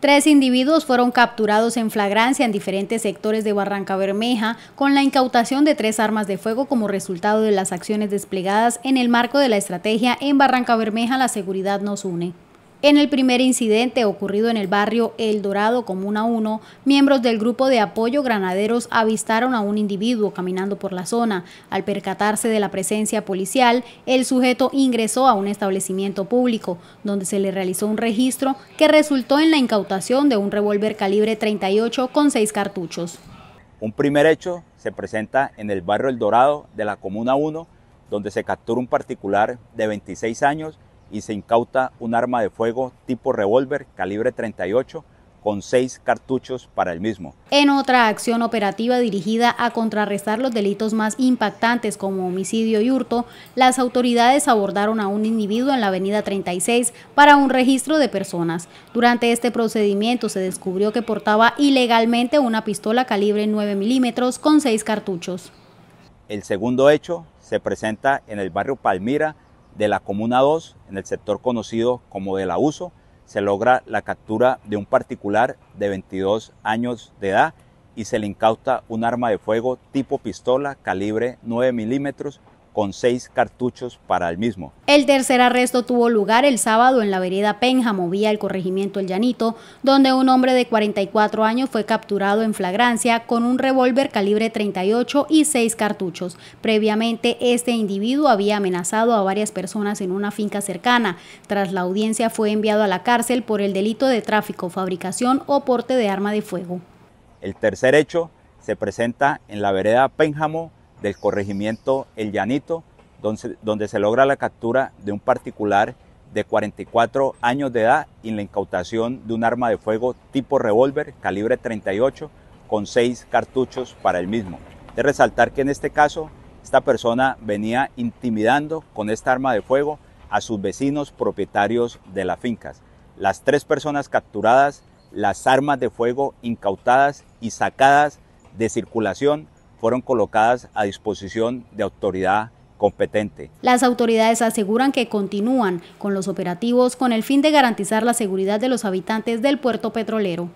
Tres individuos fueron capturados en flagrancia en diferentes sectores de Barranca Bermeja con la incautación de tres armas de fuego como resultado de las acciones desplegadas en el marco de la estrategia En Barranca Bermeja la seguridad nos une. En el primer incidente ocurrido en el barrio El Dorado, Comuna 1, miembros del grupo de apoyo granaderos avistaron a un individuo caminando por la zona. Al percatarse de la presencia policial, el sujeto ingresó a un establecimiento público, donde se le realizó un registro que resultó en la incautación de un revólver calibre 38 con seis cartuchos. Un primer hecho se presenta en el barrio El Dorado de la Comuna 1, donde se captura un particular de 26 años y se incauta un arma de fuego tipo revólver calibre 38 con seis cartuchos para el mismo. En otra acción operativa dirigida a contrarrestar los delitos más impactantes como homicidio y hurto, las autoridades abordaron a un individuo en la avenida 36 para un registro de personas. Durante este procedimiento se descubrió que portaba ilegalmente una pistola calibre 9 milímetros con seis cartuchos. El segundo hecho se presenta en el barrio Palmira, de la Comuna 2, en el sector conocido como de la Uso, se logra la captura de un particular de 22 años de edad y se le incauta un arma de fuego tipo pistola calibre 9 milímetros con seis cartuchos para el mismo. El tercer arresto tuvo lugar el sábado en la vereda Pénjamo, vía el corregimiento El Llanito, donde un hombre de 44 años fue capturado en flagrancia con un revólver calibre 38 y seis cartuchos. Previamente, este individuo había amenazado a varias personas en una finca cercana. Tras la audiencia fue enviado a la cárcel por el delito de tráfico, fabricación o porte de arma de fuego. El tercer hecho se presenta en la vereda Pénjamo, del corregimiento El Llanito, donde, donde se logra la captura de un particular de 44 años de edad y la incautación de un arma de fuego tipo revólver calibre 38 con seis cartuchos para el mismo. De resaltar que en este caso esta persona venía intimidando con esta arma de fuego a sus vecinos propietarios de las fincas. Las tres personas capturadas, las armas de fuego incautadas y sacadas de circulación fueron colocadas a disposición de autoridad competente. Las autoridades aseguran que continúan con los operativos con el fin de garantizar la seguridad de los habitantes del puerto petrolero.